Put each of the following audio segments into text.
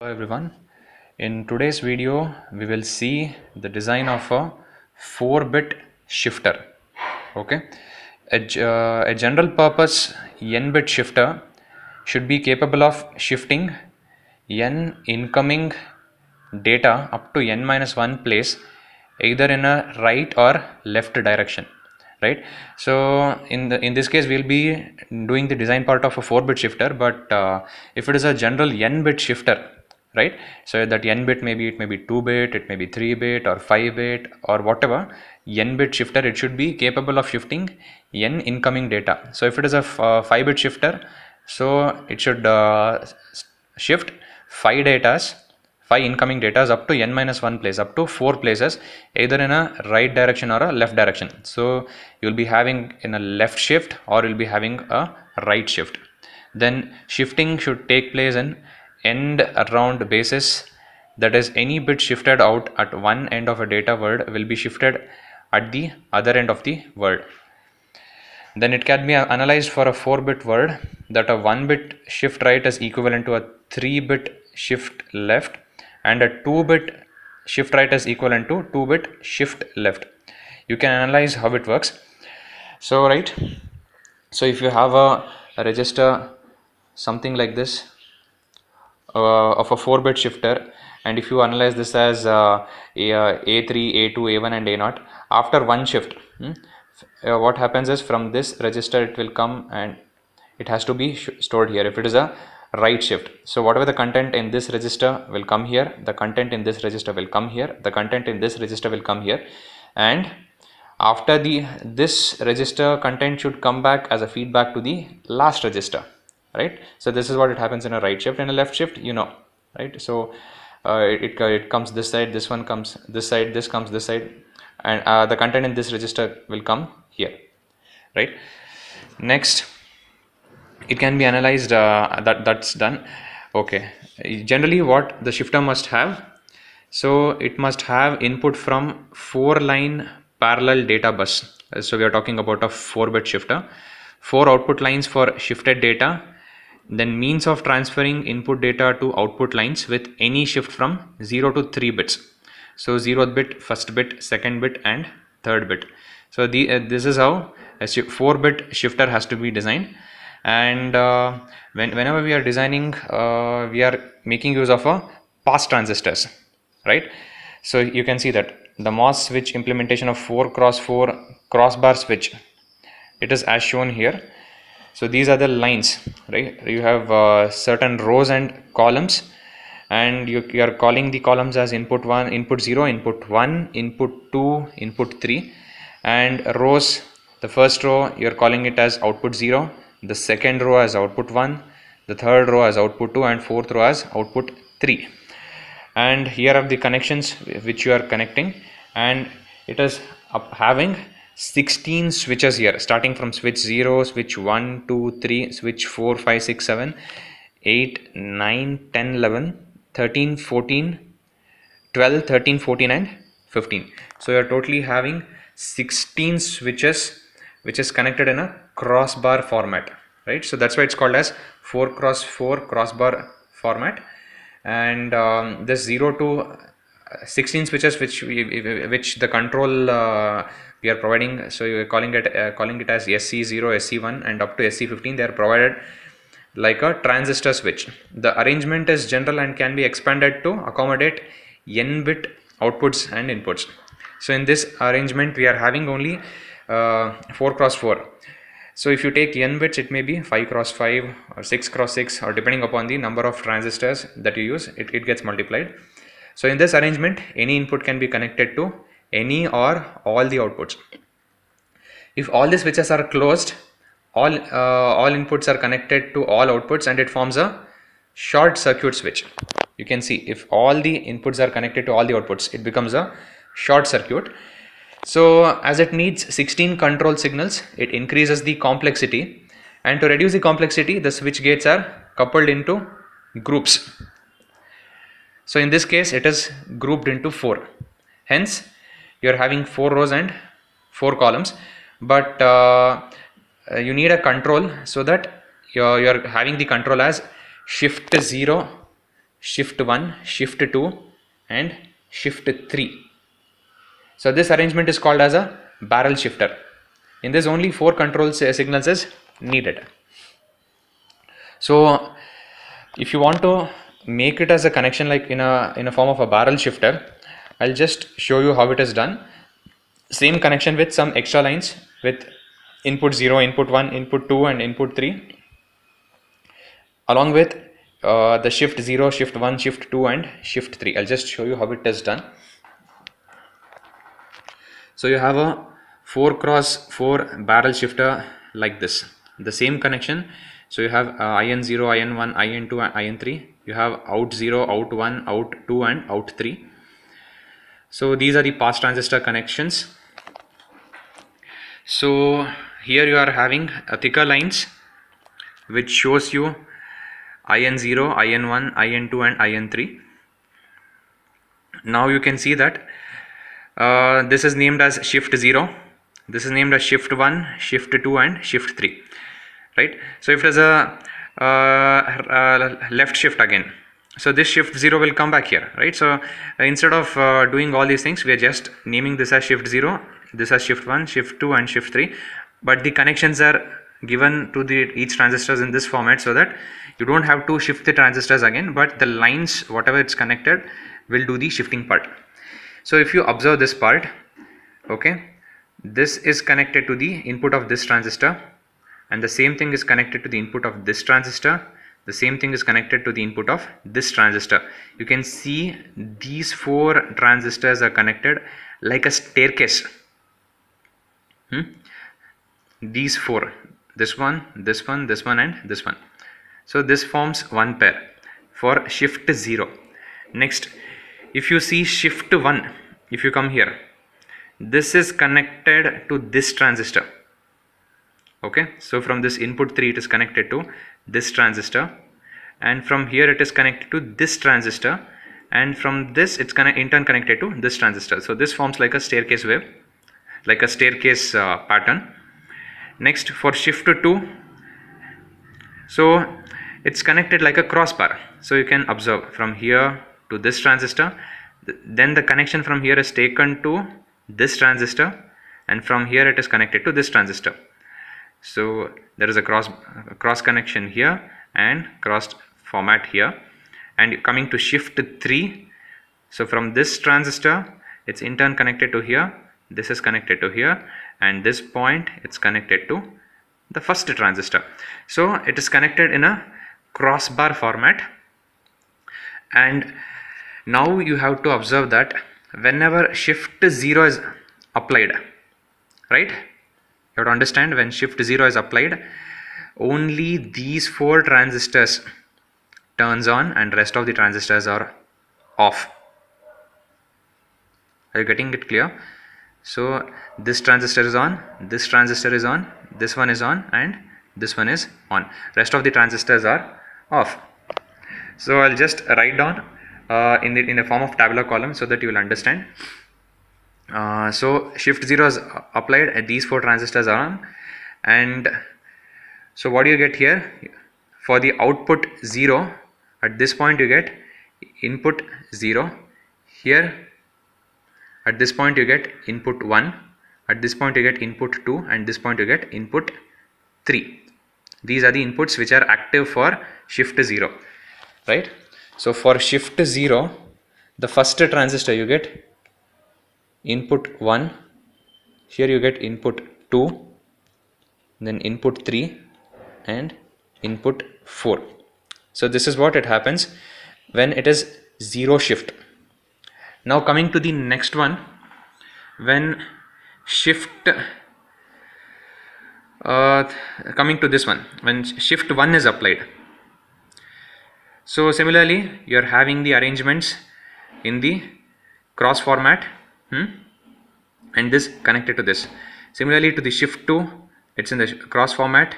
Hello everyone in today's video we will see the design of a 4-bit shifter okay a, uh, a general purpose n-bit shifter should be capable of shifting n incoming data up to n minus 1 place either in a right or left direction right so in the in this case we'll be doing the design part of a 4 bit shifter but uh, if it is a general n bit shifter right so that n bit maybe it may be 2 bit it may be 3 bit or 5 bit or whatever n bit shifter it should be capable of shifting n incoming data so if it is a uh, 5 bit shifter so it should uh, shift 5 datas 5 incoming datas up to n minus 1 place up to 4 places either in a right direction or a left direction so you'll be having in a left shift or you'll be having a right shift then shifting should take place in end around basis that is any bit shifted out at one end of a data word will be shifted at the other end of the word then it can be analyzed for a 4 bit word that a 1 bit shift right is equivalent to a 3 bit shift left and a 2 bit shift right is equivalent to 2 bit shift left you can analyze how it works so right so if you have a register something like this uh, of a 4 bit shifter and if you analyze this as uh, a, A3, A2, A1 and A0 after one shift hmm, uh, what happens is from this register it will come and it has to be stored here if it is a right shift so whatever the content in this register will come here the content in this register will come here the content in this register will come here and after the this register content should come back as a feedback to the last register right so this is what it happens in a right shift and a left shift you know right so uh, it, it, comes this side this one comes this side this comes this side and uh, the content in this register will come here right next it can be analyzed uh, that that's done okay generally what the shifter must have so it must have input from four line parallel data bus so we are talking about a 4 bit shifter four output lines for shifted data then means of transferring input data to output lines with any shift from 0 to 3 bits so 0th bit first bit second bit and third bit so the uh, this is how a 4 bit shifter has to be designed and uh, when, whenever we are designing uh, we are making use of a pass transistors right so you can see that the MOS switch implementation of 4 cross 4 crossbar switch it is as shown here so these are the lines right you have uh, certain rows and columns and you, you, are calling the columns as input 1 input 0 input 1 input 2 input 3 and rows the first row you're calling it as output 0 the second row as output 1 the third row as output 2 and fourth row as output 3 and here are the connections which you are connecting and it is having 16 switches here starting from switch 0 switch 1 2 3 switch 4 5 6 7 8 9 10 11 13 14 12 13 14 and 15 so you're totally having 16 switches which is connected in a crossbar format right so that's why it's called as 4 cross 4 crossbar format and um, this 0 to 16 switches which we, which the control uh, we are providing so you're calling it uh, calling it as sc0 sc1 and up to sc15 they are provided like a transistor switch the arrangement is general and can be expanded to accommodate n bit outputs and inputs so in this arrangement we are having only uh, 4 cross 4 so if you take n bits it may be 5 cross 5 or 6 cross 6 or depending upon the number of transistors that you use it, it gets multiplied so in this arrangement, any input can be connected to any or all the outputs. If all the switches are closed, all, uh, all inputs are connected to all outputs and it forms a short circuit switch. You can see if all the inputs are connected to all the outputs, it becomes a short circuit. So as it needs 16 control signals, it increases the complexity and to reduce the complexity, the switch gates are coupled into groups so in this case it is grouped into 4. Hence you are having 4 rows and 4 columns but uh, uh you need a control so that you are having the control as shift 0, shift 1, shift 2 and shift 3. So this arrangement is called as a barrel shifter. In this only 4 control signals is needed. So if you want to make it as a connection like in a in a form of a barrel shifter I'll just show you how it is done same connection with some extra lines with input 0 input 1 input 2 and input 3 along with uh, the shift 0 shift 1 shift 2 and shift 3 I'll just show you how it is done so you have a 4 cross 4 barrel shifter like this the same connection so you have uh, IN0, IN1, IN2, and IN3. You have OUT0, OUT1, OUT2 and OUT3. So these are the pass transistor connections. So here you are having a uh, thicker lines which shows you IN0, IN1, IN2 and IN3. Now you can see that uh, this is named as shift 0, this is named as shift 1, shift 2 and shift 3 right so if there's a uh, uh, left shift again so this shift 0 will come back here right so uh, instead of uh, doing all these things we are just naming this as shift 0 this as shift 1 shift 2 and shift 3 but the connections are given to the each transistors in this format so that you don't have to shift the transistors again but the lines whatever it's connected will do the shifting part so if you observe this part okay this is connected to the input of this transistor and the same thing is connected to the input of this transistor the same thing is connected to the input of this transistor you can see these four transistors are connected like a staircase hmm? these four this one this one this one and this one so this forms one pair for shift 0 next if you see shift 1 if you come here this is connected to this transistor okay so from this input 3 it is connected to this transistor and from here it is connected to this transistor and from this it's gonna in turn connected to this transistor so this forms like a staircase wave like a staircase uh, pattern next for shift 2 so it's connected like a crossbar so you can observe from here to this transistor then the connection from here is taken to this transistor and from here it is connected to this transistor so there is a cross cross connection here and cross format here and coming to shift 3 so from this transistor it's in turn connected to here this is connected to here and this point it's connected to the first transistor so it is connected in a crossbar format and now you have to observe that whenever shift 0 is applied right you have to understand when shift 0 is applied only these four transistors turns on and rest of the transistors are off are you getting it clear so this transistor is on this transistor is on this one is on and this one is on rest of the transistors are off so I'll just write down uh, in the in the form of tabular column so that you will understand uh, so shift 0 is applied and uh, these four transistors are on and so what do you get here for the output 0 at this point you get input 0 here at this point you get input 1 at this point you get input 2 and this point you get input 3 these are the inputs which are active for shift 0 right so for shift 0 the first transistor you get input 1 here you get input 2 then input 3 and input 4 so this is what it happens when it is zero shift now coming to the next one when shift uh, coming to this one when shift 1 is applied so similarly you're having the arrangements in the cross format hmm? and this connected to this similarly to the shift 2 it's in the cross format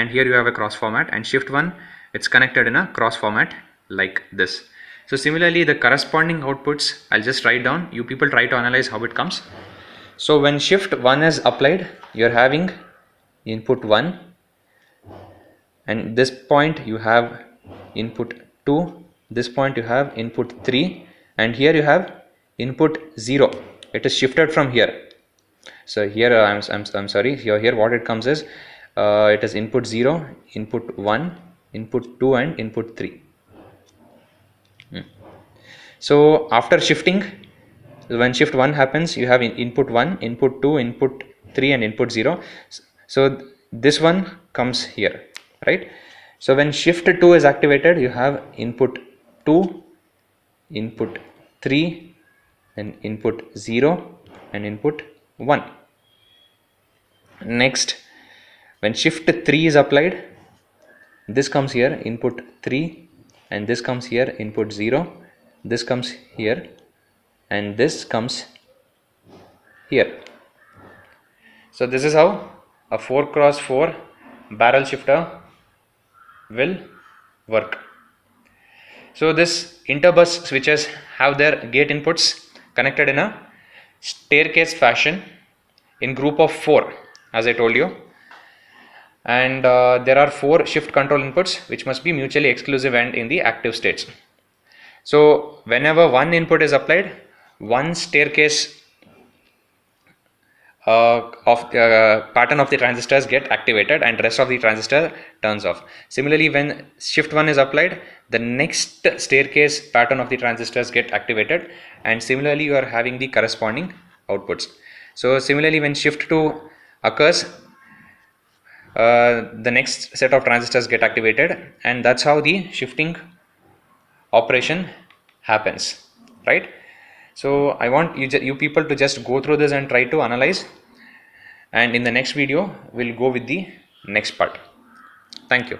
and here you have a cross format and shift 1 it's connected in a cross format like this so similarly the corresponding outputs I'll just write down you people try to analyze how it comes so when shift 1 is applied you're having input 1 and this point you have input 2 this point you have input 3 and here you have input 0 it is shifted from here so here uh, I'm, I'm, I'm sorry here here what it comes is uh, it is input 0 input 1 input 2 and input 3 hmm. so after shifting when shift 1 happens you have input 1 input 2 input 3 and input 0 so this one comes here right so when shift 2 is activated you have input 2 input 3 and input 0 and input 1 next when shift 3 is applied this comes here input 3 and this comes here input 0 this comes here and this comes here so this is how a 4 cross 4 barrel shifter will work so this interbus switches have their gate inputs connected in a staircase fashion in group of four as I told you and uh, there are four shift control inputs which must be mutually exclusive and in the active states. So whenever one input is applied one staircase uh, of the uh, pattern of the transistors get activated and rest of the transistor turns off. Similarly, when shift 1 is applied, the next staircase pattern of the transistors get activated and similarly you are having the corresponding outputs. So similarly when shift 2 occurs, uh, the next set of transistors get activated and that's how the shifting operation happens, right? so I want you, you people to just go through this and try to analyze and in the next video we'll go with the next part thank you